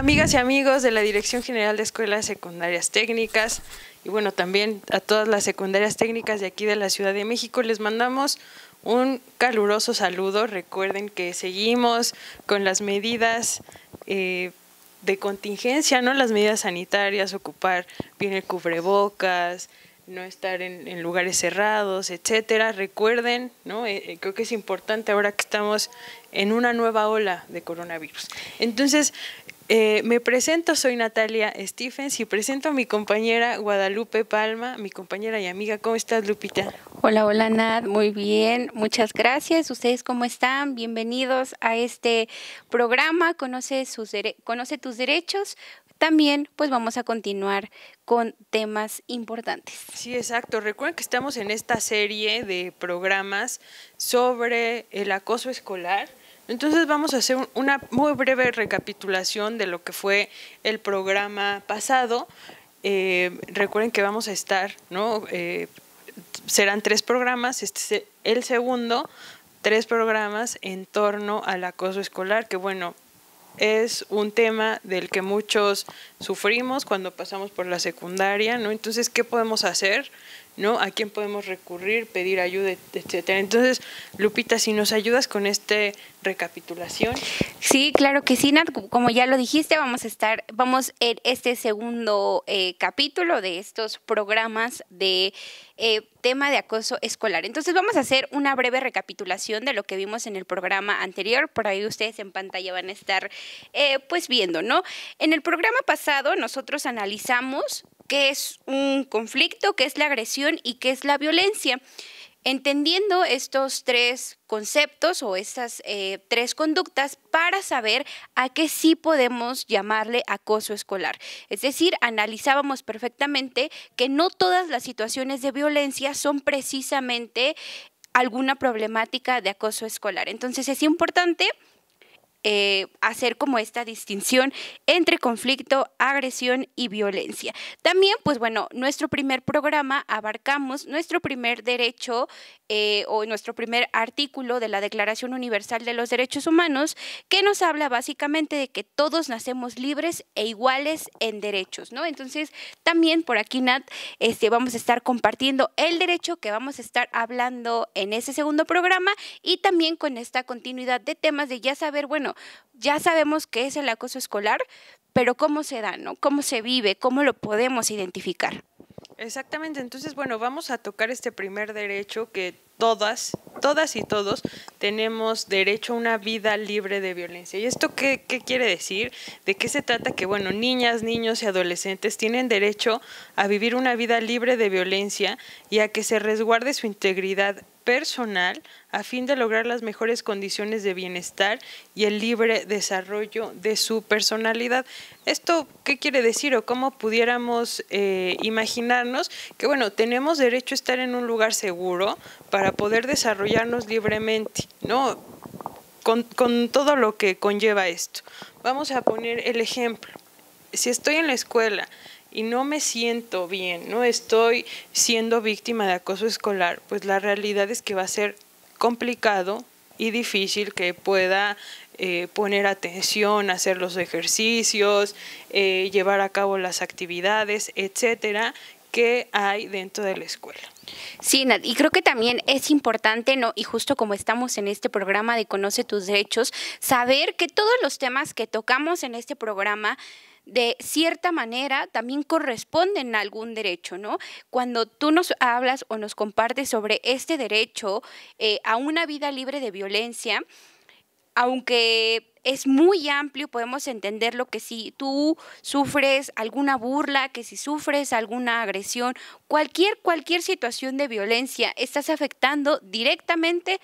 amigas y amigos de la Dirección General de Escuelas Secundarias Técnicas y bueno, también a todas las secundarias técnicas de aquí de la Ciudad de México, les mandamos un caluroso saludo. Recuerden que seguimos con las medidas eh, de contingencia, ¿no? Las medidas sanitarias, ocupar bien el cubrebocas, no estar en, lugares cerrados, etcétera. Recuerden, ¿no? Eh, eh, creo que es importante ahora que estamos en una nueva ola de coronavirus. Entonces, eh, me presento, soy Natalia Stephens y presento a mi compañera Guadalupe Palma, mi compañera y amiga. ¿Cómo estás, Lupita? Hola, hola, Nat. Muy bien, muchas gracias. ¿Ustedes cómo están? Bienvenidos a este programa, Conoce, sus Conoce tus derechos. También, pues vamos a continuar con temas importantes. Sí, exacto. Recuerden que estamos en esta serie de programas sobre el acoso escolar entonces vamos a hacer una muy breve recapitulación de lo que fue el programa pasado. Eh, recuerden que vamos a estar, ¿no? Eh, serán tres programas, este es el segundo, tres programas en torno al acoso escolar, que bueno, es un tema del que muchos sufrimos cuando pasamos por la secundaria, ¿no? Entonces, ¿qué podemos hacer? ¿no? ¿A quién podemos recurrir, pedir ayuda, etcétera? Entonces, Lupita, si nos ayudas con esta recapitulación. Sí, claro que sí, Nat. Como ya lo dijiste, vamos a estar, vamos en este segundo eh, capítulo de estos programas de eh, tema de acoso escolar. Entonces, vamos a hacer una breve recapitulación de lo que vimos en el programa anterior. Por ahí ustedes en pantalla van a estar, eh, pues, viendo, ¿no? En el programa pasado, nosotros analizamos qué es un conflicto, qué es la agresión y qué es la violencia. Entendiendo estos tres conceptos o estas eh, tres conductas para saber a qué sí podemos llamarle acoso escolar. Es decir, analizábamos perfectamente que no todas las situaciones de violencia son precisamente alguna problemática de acoso escolar. Entonces es importante eh, hacer como esta distinción entre conflicto, agresión y violencia. También, pues bueno, nuestro primer programa abarcamos nuestro primer derecho eh, o nuestro primer artículo de la Declaración Universal de los Derechos Humanos, que nos habla básicamente de que todos nacemos libres e iguales en derechos, ¿no? Entonces, también por aquí, Nat, este, vamos a estar compartiendo el derecho que vamos a estar hablando en ese segundo programa y también con esta continuidad de temas de ya saber, bueno, ya sabemos qué es el acoso escolar, pero cómo se da, ¿no? ¿Cómo se vive? ¿Cómo lo podemos identificar? Exactamente, entonces bueno, vamos a tocar este primer derecho que todas, todas y todos tenemos derecho a una vida libre de violencia. ¿Y esto qué, quiere decir? ¿De qué se trata? Que, bueno, niñas, niños y adolescentes tienen derecho a vivir una vida libre de violencia y a que se resguarde su integridad personal a fin de lograr las mejores condiciones de bienestar y el libre desarrollo de su personalidad. ¿Esto qué quiere decir o cómo pudiéramos eh, imaginarnos que, bueno, tenemos derecho a estar en un lugar seguro para poder desarrollarnos libremente, ¿no? Con, todo lo que conlleva esto. Vamos a poner el ejemplo. Si estoy en la escuela y no me siento bien, no estoy siendo víctima de acoso escolar, pues la realidad es que va a ser complicado y difícil que pueda eh, poner atención, hacer los ejercicios, eh, llevar a cabo las actividades, etcétera, Qué hay dentro de la escuela. Sí, y creo que también es importante, ¿no? Y justo como estamos en este programa de Conoce tus derechos, saber que todos los temas que tocamos en este programa de cierta manera también corresponden a algún derecho, ¿no? Cuando tú nos hablas o nos compartes sobre este derecho eh, a una vida libre de violencia, aunque es muy amplio, podemos entenderlo que si tú sufres alguna burla, que si sufres alguna agresión, cualquier, cualquier situación de violencia, estás afectando directamente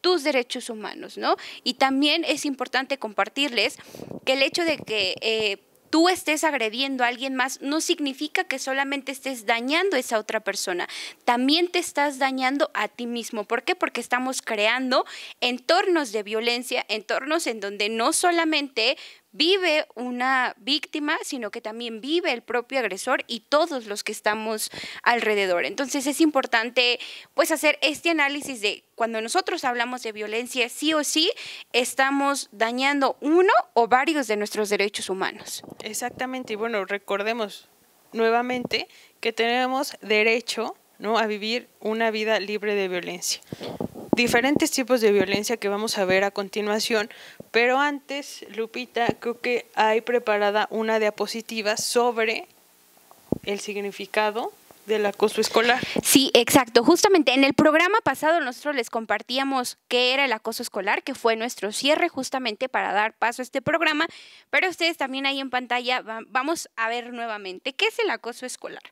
tus derechos humanos, ¿no? Y también es importante compartirles que el hecho de que eh, tú estés agrediendo a alguien más no significa que solamente estés dañando a esa otra persona, también te estás dañando a ti mismo. ¿Por qué? Porque estamos creando entornos de violencia, entornos en donde no solamente vive una víctima, sino que también vive el propio agresor y todos los que estamos alrededor. Entonces es importante pues hacer este análisis de cuando nosotros hablamos de violencia, sí o sí estamos dañando uno o varios de nuestros derechos humanos. Exactamente, y bueno, recordemos nuevamente que tenemos derecho ¿no? a vivir una vida libre de violencia diferentes tipos de violencia que vamos a ver a continuación, pero antes, Lupita, creo que hay preparada una diapositiva sobre el significado del acoso escolar. Sí, exacto. Justamente en el programa pasado nosotros les compartíamos qué era el acoso escolar, que fue nuestro cierre justamente para dar paso a este programa, pero ustedes también ahí en pantalla vamos a ver nuevamente qué es el acoso escolar.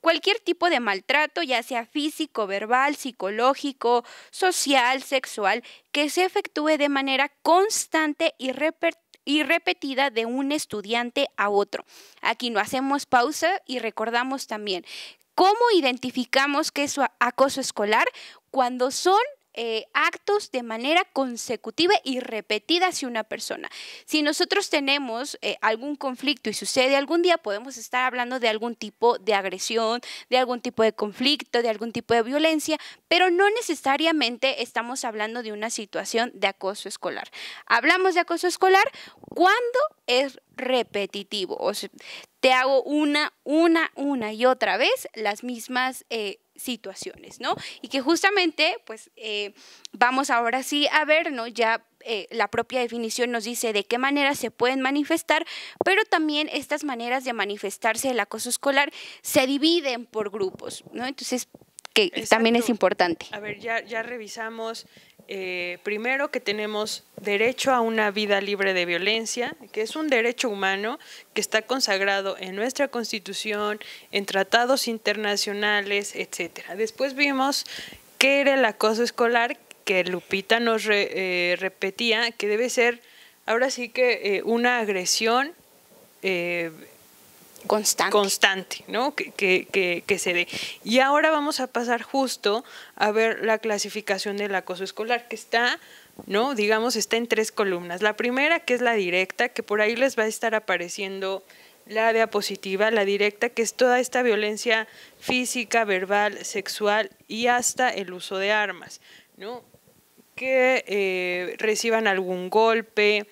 Cualquier tipo de maltrato, ya sea físico, verbal, psicológico, social, sexual, que se efectúe de manera constante y repetida y repetida de un estudiante a otro. Aquí no hacemos pausa y recordamos también ¿Cómo identificamos que es acoso escolar cuando son eh, actos de manera consecutiva y repetida hacia una persona. Si nosotros tenemos eh, algún conflicto y sucede algún día, podemos estar hablando de algún tipo de agresión, de algún tipo de conflicto, de algún tipo de violencia, pero no necesariamente estamos hablando de una situación de acoso escolar. Hablamos de acoso escolar cuando es repetitivo. O sea, te hago una, una, una y otra vez las mismas eh, situaciones, ¿no? Y que justamente, pues, eh, vamos ahora sí a ver, ¿no? Ya eh, la propia definición nos dice de qué manera se pueden manifestar, pero también estas maneras de manifestarse el acoso escolar se dividen por grupos, ¿no? Entonces, que también es importante. A ver, ya, ya revisamos eh, primero que tenemos derecho a una vida libre de violencia, que es un derecho humano que está consagrado en nuestra constitución, en tratados internacionales, etcétera. Después vimos qué era el acoso escolar, que Lupita nos eh, repetía, que debe ser ahora sí que eh, una agresión constante, ¿no? Que, se dé. Y ahora vamos a pasar justo a ver la clasificación del acoso escolar, que está, ¿no? Digamos, está en tres columnas. La primera, que es la directa, que por ahí les va a estar apareciendo la diapositiva, la directa, que es toda esta violencia física, verbal, sexual y hasta el uso de armas, ¿no? Que eh, reciban algún golpe,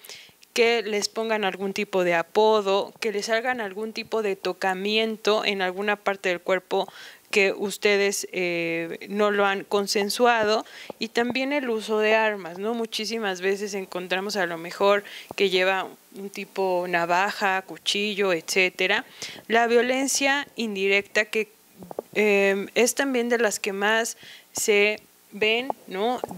que les pongan algún tipo de apodo, que les hagan algún tipo de tocamiento en alguna parte del cuerpo que ustedes eh, no lo han consensuado y también el uso de armas, ¿no? Muchísimas veces encontramos a lo mejor que lleva un tipo navaja, cuchillo, etcétera. La violencia indirecta que em, es también de las que más se ven,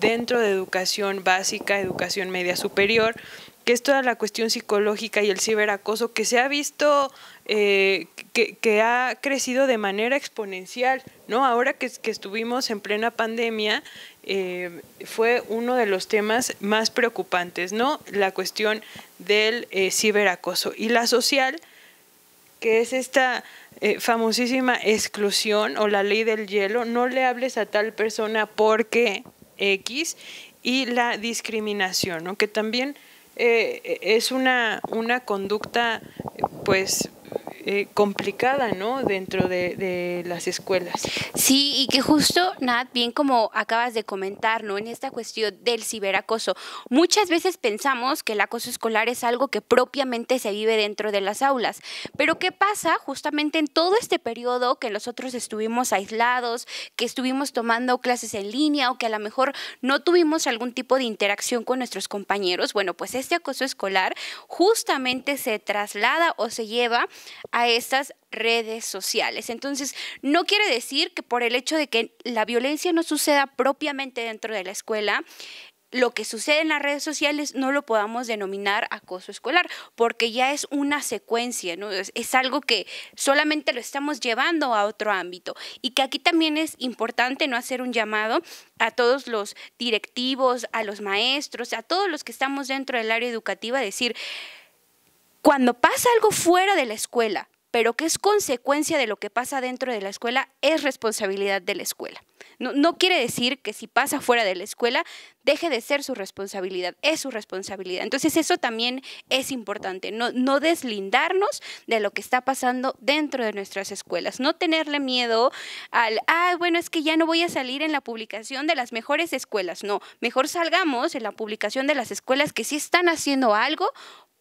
Dentro de educación básica, educación media superior, que es toda la cuestión psicológica y el ciberacoso que se ha visto, eh, que, ha crecido de manera exponencial, ¿no? Ahora que, que estuvimos en plena pandemia, eh, fue uno de los temas más preocupantes, ¿no? La cuestión del eh, ciberacoso. Y la social, que es esta famosísima exclusión o la ley del hielo, no le hables a tal persona porque X, y la discriminación, ¿no? Que también eh, es una, una conducta, pues, eh, complicada, ¿no? Dentro de, de, las escuelas. Sí, y que justo, Nat, bien como acabas de comentar, ¿no? En esta cuestión del ciberacoso, muchas veces pensamos que el acoso escolar es algo que propiamente se vive dentro de las aulas, pero ¿qué pasa justamente en todo este periodo que nosotros estuvimos aislados, que estuvimos tomando clases en línea o que a lo mejor no tuvimos algún tipo de interacción con nuestros compañeros? Bueno, pues este acoso escolar justamente se traslada o se lleva a estas redes sociales. Entonces, no quiere decir que por el hecho de que la violencia no suceda propiamente dentro de la escuela, lo que sucede en las redes sociales no lo podamos denominar acoso escolar, porque ya es una secuencia, ¿no? Es, es, algo que solamente lo estamos llevando a otro ámbito. Y que aquí también es importante no hacer un llamado a todos los directivos, a los maestros, a todos los que estamos dentro del área educativa, decir, cuando pasa algo fuera de la escuela, pero que es consecuencia de lo que pasa dentro de la escuela, es responsabilidad de la escuela. No, quiere decir que si pasa fuera de la escuela, deje de ser su responsabilidad, es su responsabilidad. Entonces eso también es importante, no, no deslindarnos de lo que está pasando dentro de nuestras escuelas, no tenerle miedo al, ah, bueno, es que ya no voy a salir en la publicación de las mejores escuelas, no, mejor salgamos en la publicación de las escuelas que sí están haciendo algo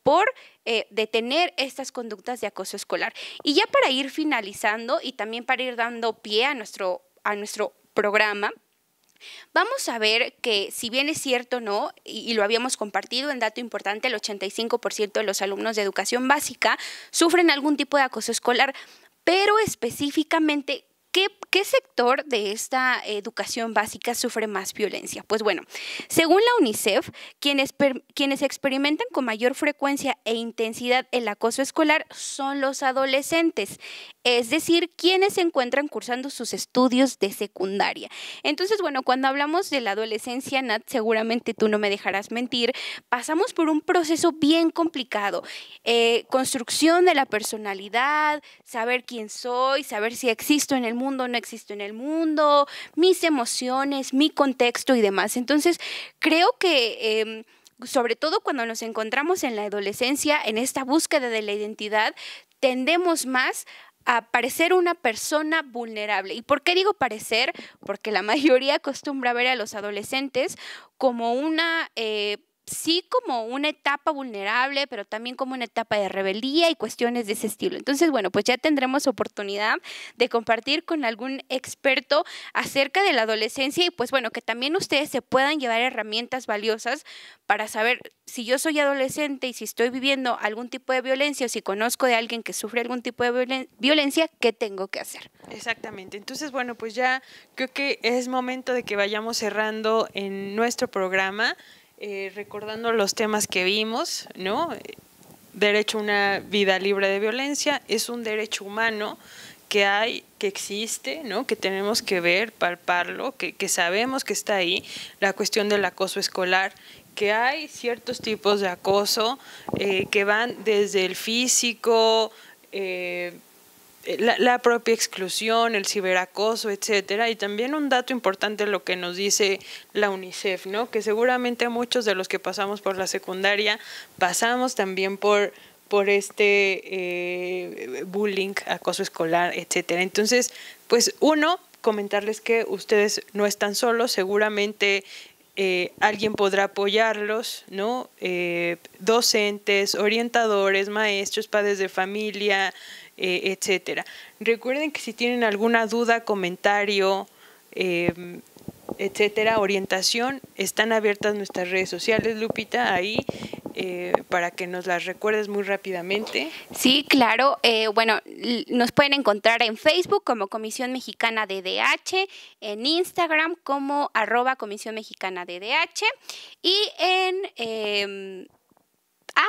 por eh, detener estas conductas de acoso escolar. Y ya para ir finalizando y también para ir dando pie a nuestro, a nuestro programa, Vamos a ver que si bien es cierto, ¿no? Y, lo habíamos compartido en dato importante, el 85% de los alumnos de educación básica sufren algún tipo de acoso escolar, pero específicamente, ¿qué ¿Qué sector de esta educación básica sufre más violencia? Pues bueno, según la UNICEF, quienes, quienes experimentan con mayor frecuencia e intensidad el acoso escolar son los adolescentes es decir, quienes se encuentran cursando sus estudios de secundaria. Entonces, bueno, cuando hablamos de la adolescencia, Nat, seguramente tú no me dejarás mentir, pasamos por un proceso bien complicado. Eh, construcción de la personalidad, saber quién soy, saber si existo en el mundo o no existo en el mundo, mis emociones, mi contexto y demás. Entonces, creo que... Em, sobre todo cuando nos encontramos en la adolescencia, en esta búsqueda de la identidad, tendemos más a parecer una persona vulnerable. ¿Y por qué digo parecer? Porque la mayoría acostumbra ver a los adolescentes como una... Eh, sí como una etapa vulnerable, pero también como una etapa de rebeldía y cuestiones de ese estilo. Entonces, bueno, pues ya tendremos oportunidad de compartir con algún experto acerca de la adolescencia y pues bueno, que también ustedes se puedan llevar herramientas valiosas para saber si yo soy adolescente y si estoy viviendo algún tipo de violencia o si conozco de alguien que sufre algún tipo de violencia, ¿qué tengo que hacer? Exactamente. Entonces, bueno, pues ya creo que es momento de que vayamos cerrando en nuestro programa. Eh, recordando los temas que vimos, ¿no? Derecho a una vida libre de violencia es un derecho humano que hay, que existe, ¿no? que tenemos que ver, palparlo, que, que sabemos que está ahí, la cuestión del acoso escolar, que hay ciertos tipos de acoso eh, que van desde el físico, eh, eh, la, propia exclusión, el ciberacoso, etcétera, y también un dato importante lo que nos dice la UNICEF, ¿no? Que seguramente muchos de los que pasamos por la secundaria pasamos también por por este eh, bullying, acoso escolar, etcétera. Entonces, pues uno comentarles que ustedes no están solos, seguramente eh, alguien podrá apoyarlos, ¿no? Eh, docentes, orientadores, maestros, padres de familia, etc. Eh, etcétera. Recuerden que si tienen alguna duda, comentario, etcétera, orientación, están abiertas nuestras redes sociales, Lupita, ahí eh, para que nos las recuerdes muy rápidamente. Sí, claro. Eh, bueno, nos pueden encontrar en Facebook como Comisión Mexicana de DH, en Instagram como arroba Comisión Mexicana de y en... Em,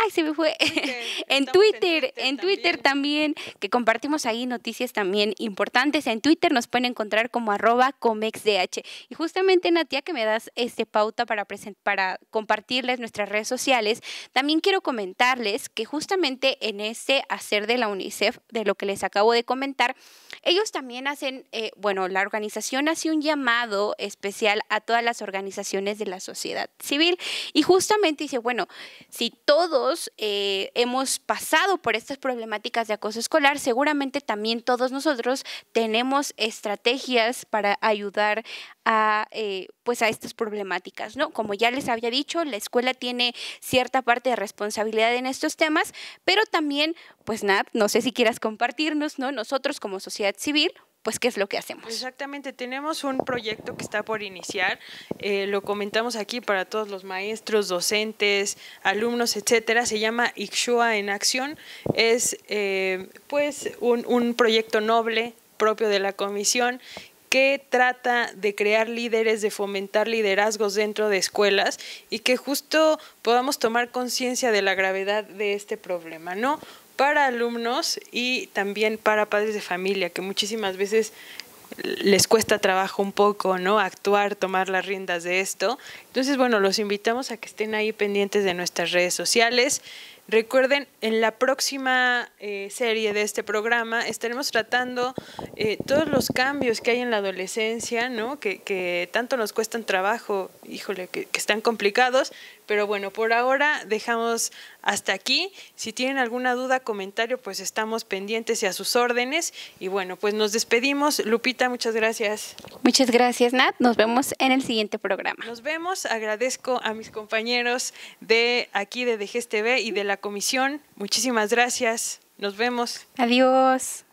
ay, se me fue. en, Twitter, en Twitter, también. que compartimos ahí noticias también importantes. En Twitter nos pueden encontrar como arroba comexdh. Y justamente, Natia, que me das este pauta para, para compartirles nuestras redes sociales, también quiero comentarles que justamente en este hacer de la UNICEF, de lo que les acabo de comentar, ellos también hacen, eh, bueno, la organización hace un llamado especial a todas las organizaciones de la sociedad civil y justamente dice, bueno, si todos eh, hemos pasado por estas problemáticas de acoso escolar, seguramente también todos nosotros tenemos estrategias para ayudar a, eh, pues a estas problemáticas, ¿no? Como ya les había dicho, la escuela tiene cierta parte de responsabilidad en estos temas, pero también, pues Nat, no sé si quieras compartirnos, ¿no? Nosotros como sociedad civil, pues qué es lo que hacemos. Exactamente, tenemos un proyecto que está por iniciar, eh, lo comentamos aquí para todos los maestros, docentes, alumnos, etcétera, se llama Ixchua en Acción, es eh, pues un, un proyecto noble propio de la comisión que trata de crear líderes, de fomentar liderazgos dentro de escuelas y que justo podamos tomar conciencia de la gravedad de este problema, ¿no? para alumnos y también para padres de familia, que muchísimas veces les cuesta trabajo un poco, ¿no? Actuar, tomar las riendas de esto. Entonces, bueno, los invitamos a que estén ahí pendientes de nuestras redes sociales. Recuerden, en la próxima eh, serie de este programa estaremos tratando eh, todos los cambios que hay en la adolescencia, ¿no? Que, tanto nos cuestan trabajo, híjole, que, que están complicados, pero bueno, por ahora dejamos hasta aquí. Si tienen alguna duda, comentario, pues estamos pendientes y a sus órdenes. Y bueno, pues nos despedimos. Lupita, muchas gracias. Muchas gracias, Nat. Nos vemos en el siguiente programa. Nos vemos. Agradezco a mis compañeros de aquí de DGSTV TV y de la comisión. Muchísimas gracias. Nos vemos. Adiós.